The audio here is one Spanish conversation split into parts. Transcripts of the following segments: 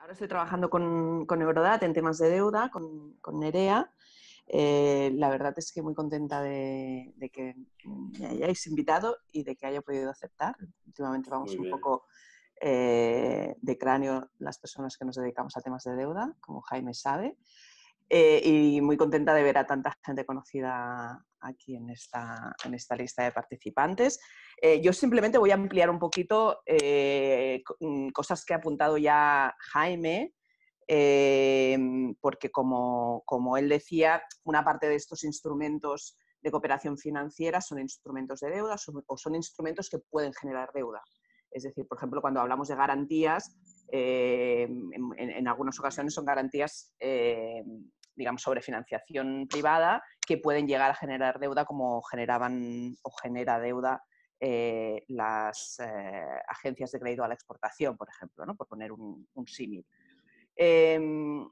Ahora estoy trabajando con, con en temas de deuda, con, Nerea. Eh, la verdad es que muy contenta de, que me hayáis invitado y de que haya podido aceptar. Últimamente vamos un poco eh, de cráneo las personas que nos dedicamos a temas de deuda, como Jaime sabe. Eh, y muy contenta de ver a tanta gente conocida aquí en esta, en esta lista de participantes. Eh, yo simplemente voy a ampliar un poquito eh, mm, cosas que ha apuntado ya Jaime, eh, porque como, él decía, una parte de estos instrumentos de cooperación financiera son instrumentos de deuda o son instrumentos que pueden generar deuda. Es decir, por ejemplo, cuando hablamos de garantías, en, algunas ocasiones son garantías digamos, sobre financiación privada que pueden llegar a generar deuda como generaban o genera deuda eh, las eh, agencias de crédito a la exportación, por ejemplo, ¿no? por poner un, símil. Em,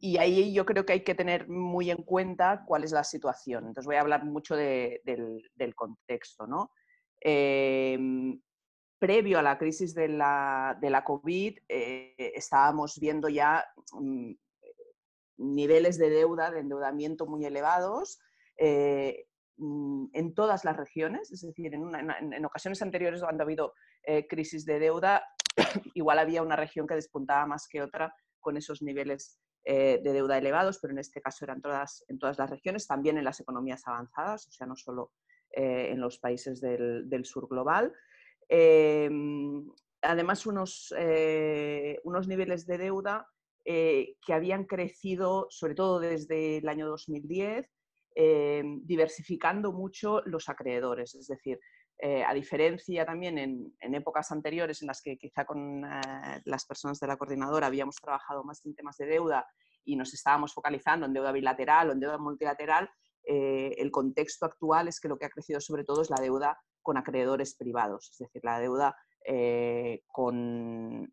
y ahí yo creo que hay que tener muy en cuenta cuál es la situación. Entonces voy a hablar mucho del, contexto. ¿no? Em, previo a la crisis de la, de la COVID eh, estábamos viendo ya mm, niveles de deuda, de endeudamiento muy elevados. Eh, mm, en todas las regiones, es decir, en, ocasiones anteriores cuando ha habido eh, crisis de deuda, igual había una región que despuntaba más que otra con esos niveles eh, de deuda elevados, pero en este caso eran todas, en todas las regiones, también en las economías avanzadas, o sea, no solo en los países del, sur global. además, unos, unos niveles de deuda eh, que habían crecido, sobre todo desde el año 2010, eh, diversificando mucho los acreedores. Es decir, eh, a diferencia también en, épocas anteriores en las que quizá con las personas de la coordinadora habíamos trabajado más en temas de deuda y nos estábamos focalizando en deuda bilateral o en deuda multilateral, el contexto actual es que lo que ha crecido sobre todo es la deuda con acreedores privados, es decir, la deuda con,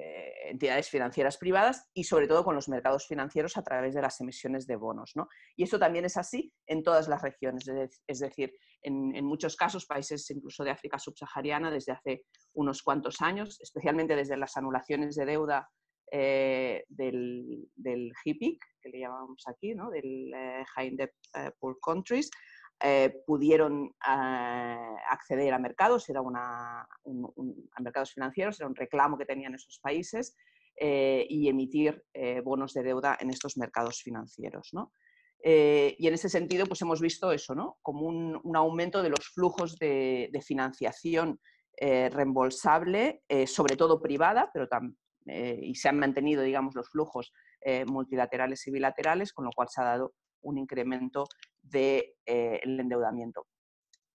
eh, entidades financieras privadas y sobre todo con los mercados financieros a través de las emisiones de bonos. Y esto también es así en todas las regiones, es decir, en, muchos casos países incluso de África subsahariana desde hace unos cuantos años, especialmente desde las anulaciones de deuda eh, del, del HIPIC, que le llamamos aquí, del eh, High Debt Poor Countries, eh, pudieron ah, acceder a mercados, era a mercados financieros, era un reclamo que tenían esos países eh, y emitir eh, bonos de deuda en estos mercados financieros. y en ese sentido pues hemos visto eso, ¿no? como un, aumento de los flujos de, de financiación reembolsable, sobre todo privada, pero también y se han mantenido digamos, los flujos multilaterales y bilaterales, con lo cual se ha dado un incremento del de, eh, endeudamiento.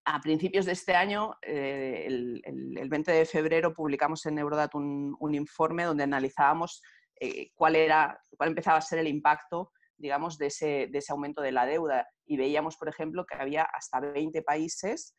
A principios de este año, eh, el, 20 de febrero, publicamos en Eurodat un, informe donde analizábamos eh, cuál, era, cuál empezaba a ser el impacto digamos, de ese, de ese, aumento de la deuda. Y veíamos, por ejemplo, que había hasta 20 países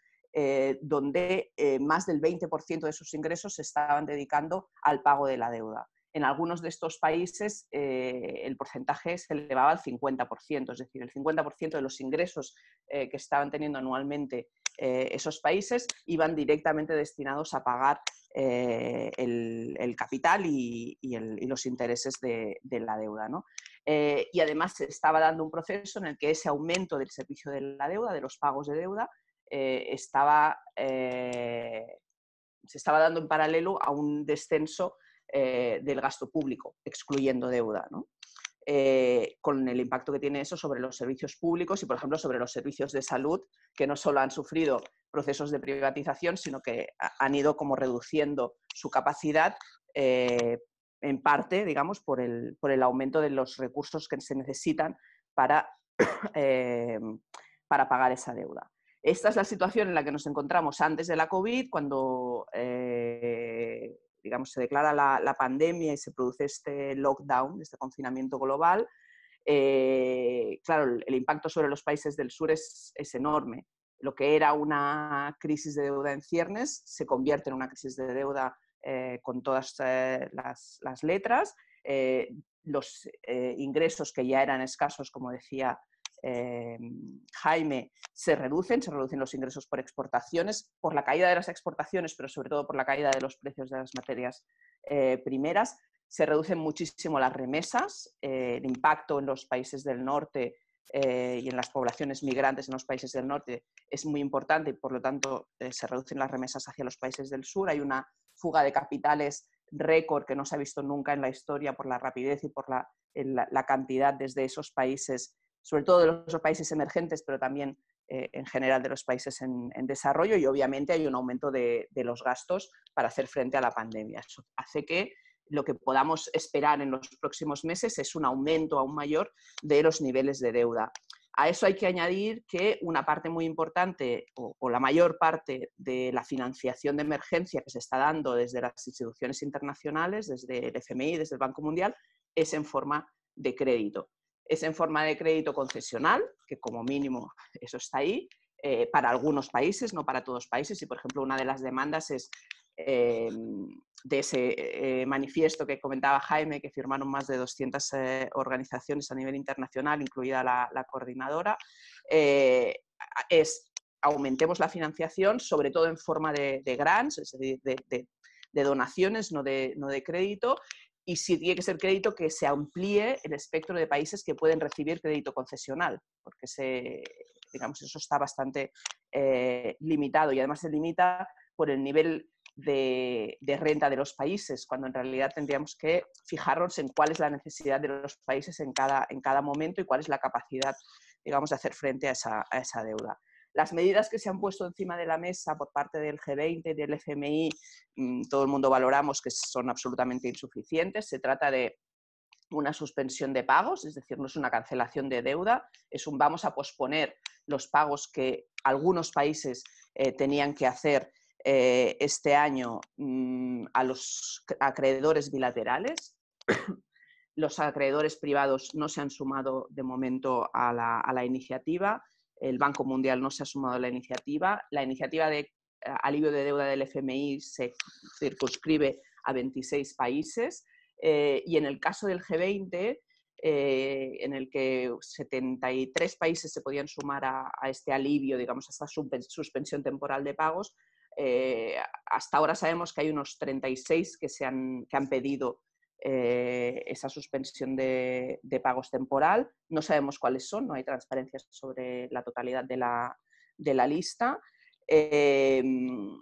donde más del 20% de sus ingresos se estaban dedicando al pago de la deuda en algunos de estos países eh, el porcentaje se elevaba al 50%, es decir, el 50% de los ingresos eh, que estaban teniendo anualmente eh, esos países iban directamente destinados a pagar el, capital y, los intereses de, la deuda. y además se estaba dando un proceso en el que ese aumento del servicio de la deuda, de los pagos de deuda, estaba, se estaba dando en paralelo a un descenso eh, del gasto público, excluyendo deuda, eh, con el impacto que tiene eso sobre los servicios públicos y, por ejemplo, sobre los servicios de salud, que no solo han sufrido procesos de privatización, sino que han ido como reduciendo su capacidad eh, en parte, digamos, por el, por el, aumento de los recursos que se necesitan para, para, pagar esa deuda. Esta es la situación en la que nos encontramos antes de la COVID, cuando digamos, se declara la, pandemia y se produce este lockdown, este confinamiento global, eh, claro, el impacto sobre los países del sur es, enorme. Lo que era una crisis de deuda en ciernes se convierte en una crisis de deuda eh, con todas eh, las, las, letras. los ingresos que ya eran escasos, como decía eh, Jaime, se reducen, se reducen los ingresos por exportaciones, por la caída de las exportaciones, pero sobre todo por la caída de los precios de las materias eh, primeras. Se reducen muchísimo las remesas, eh, el impacto en los países del norte y en las poblaciones migrantes en los países del norte es muy importante y por lo tanto se reducen las remesas hacia los países del sur. Hay una fuga de capitales récord que no se ha visto nunca en la historia por la rapidez y por la cantidad desde esos países sobre todo de los países emergentes, pero también eh, en general de los países en, desarrollo y obviamente hay un aumento de, los gastos para hacer frente a la pandemia. Eso hace que lo que podamos esperar en los próximos meses es un aumento aún mayor de los niveles de deuda. A eso hay que añadir que una parte muy importante o la mayor parte de la financiación de emergencia que se está dando desde las instituciones internacionales, desde el FMI, desde el Banco Mundial, es en forma de crédito es en forma de crédito concesional, que como mínimo eso está ahí, eh, para algunos países, no para todos los países. Y, por ejemplo, una de las demandas es em, de ese eh, manifiesto que comentaba Jaime, que firmaron más de 200 eh, organizaciones a nivel internacional, incluida la, coordinadora, es aumentemos la financiación, sobre todo en forma de, grants, es decir, de, donaciones, no no de crédito, y si tiene que ser crédito, que se amplíe el espectro de países que pueden recibir crédito concesional, porque se, digamos, eso está bastante eh, limitado y además se limita por el nivel de, renta de los países, cuando en realidad tendríamos que fijarnos en cuál es la necesidad de los países en cada, en cada momento y cuál es la capacidad, digamos, de hacer frente a esa deuda las medidas que se han puesto encima de la mesa por parte del G20 y del FMI, mm, todo el mundo valoramos que son absolutamente insuficientes. Se trata de una suspensión de pagos, es decir, no es una cancelación de deuda, es un vamos a posponer los pagos que algunos países eh, tenían que hacer eh, este año mm, a los acreedores bilaterales. los acreedores privados no se han sumado de momento a la iniciativa el Banco Mundial no se ha sumado a la iniciativa. La iniciativa de eh, alivio de deuda del FMI se circunscribe a 26 países eh, y en el caso del G20, eh, en el que 73 países se podían sumar a, este alivio, digamos, a esta suspensión temporal de pagos, hasta ahora sabemos que hay unos 36 que, se han, que han pedido eh, esa suspensión de, pagos temporal. No sabemos cuáles son, no hay transparencia sobre la totalidad de la, lista. Em,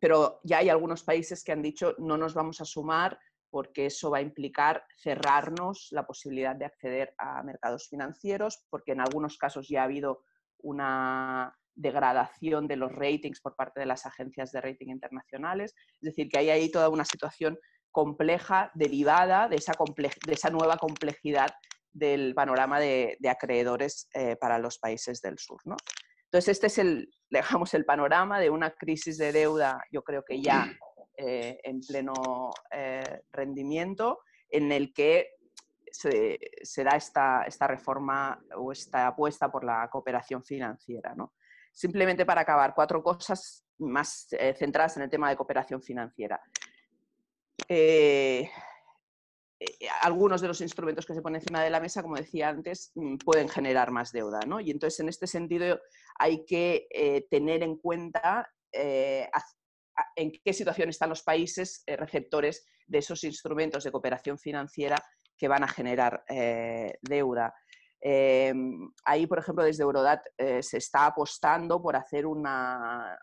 pero ya hay algunos países que han dicho no nos vamos a sumar porque eso va a implicar cerrarnos la posibilidad de acceder a mercados financieros, porque en algunos casos ya ha habido una degradación de los ratings por parte de las agencias de rating internacionales. Es decir, que hay ahí toda una situación compleja derivada de esa, nueva complejidad del panorama de, acreedores eh, para los países del sur. Entonces, este es el, dejamos el panorama de una crisis de deuda, yo creo que ya eh, en pleno eh, rendimiento, en el que se, da esta, esta, reforma o esta apuesta por la cooperación financiera. Simplemente para acabar, cuatro cosas más centradas en el tema de cooperación financiera. Eh, eh, algunos de los instrumentos que se ponen encima de la mesa, como decía antes, mm, pueden generar más deuda. Y entonces, en este sentido, hay que eh, tener en cuenta en qué situación están los países receptores de esos instrumentos de cooperación financiera que van a generar deuda. Em, ahí, por ejemplo, desde Eurodat se está apostando por hacer una,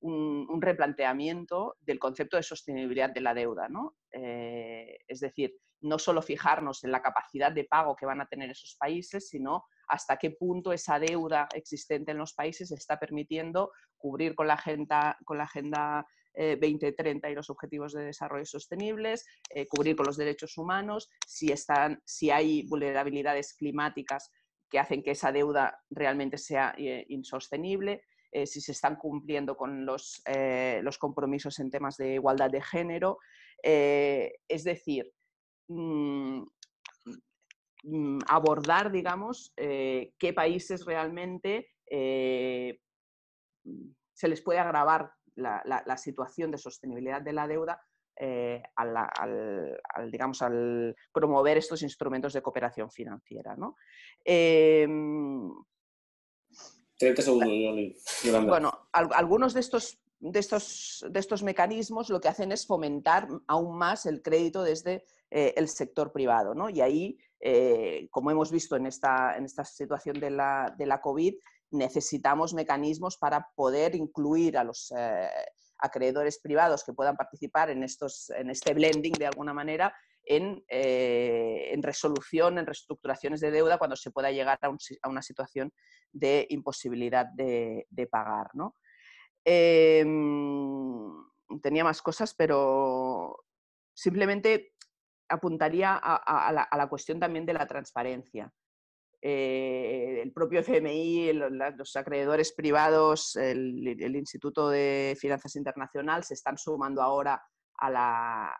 un, replanteamiento del concepto de sostenibilidad de la deuda. ¿no? Eh, es decir, no solo fijarnos en la capacidad de pago que van a tener esos países, sino hasta qué punto esa deuda existente en los países está permitiendo cubrir con la agenda, con la agenda 2030 eh, y los objetivos de desarrollo sostenibles, eh, cubrir con los derechos humanos, si, están, si hay vulnerabilidades climáticas que hacen que esa deuda realmente sea insostenible. Eh, si se están cumpliendo con eh, los, compromisos en temas de igualdad de género. Eh, es decir, mm, mm, abordar, digamos, qué países realmente se les puede agravar la, situación de sostenibilidad de la deuda al, digamos, al promover estos instrumentos de cooperación financiera. ¿no? Em, 30 segundos, Bueno, algunos de estos, de, estos, de estos mecanismos lo que hacen es fomentar aún más el crédito desde eh, el sector privado, ¿no? Y ahí, eh, como hemos visto en esta, en esta situación de la, de la COVID, necesitamos mecanismos para poder incluir a los... Eh, acreedores privados que puedan participar en, estos, en este blending de alguna manera eh, en, resolución, en reestructuraciones de deuda cuando se pueda llegar a, una situación de imposibilidad de, pagar. Em, tenía más cosas, pero simplemente apuntaría a, la, cuestión también de la transparencia. Eh, el propio FMI, los acreedores privados, el, Instituto de Finanzas Internacional se están sumando ahora a la,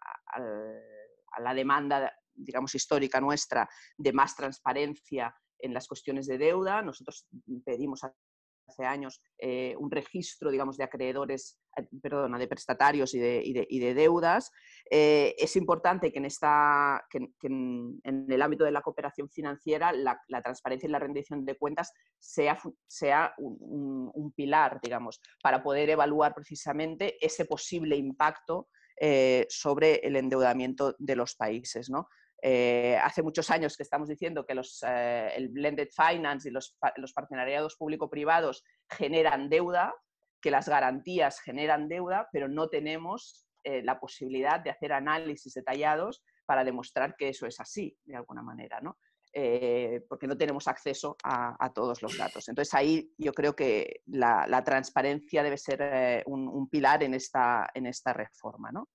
a la demanda, digamos, histórica nuestra de más transparencia en las cuestiones de deuda. Nosotros pedimos hace años eh, un registro, digamos, de acreedores, eh, perdona, de prestatarios y de, deudas. Eh, es importante que, en, esta, en, el ámbito de la cooperación financiera la, transparencia y la rendición de cuentas sea, un, un pilar, digamos, para poder evaluar precisamente ese posible impacto eh, sobre el endeudamiento de los países. ¿no? Eh, hace muchos años que estamos diciendo que los, eh, el blended finance y los, los partenariados público-privados generan deuda, que las garantías generan deuda, pero no tenemos la posibilidad de hacer análisis detallados para demostrar que eso es así, de alguna manera. ¿no? Eh, porque no tenemos acceso a, todos los datos. Entonces ahí yo creo que la, transparencia debe ser eh, un, pilar en esta, en esta reforma. ¿no?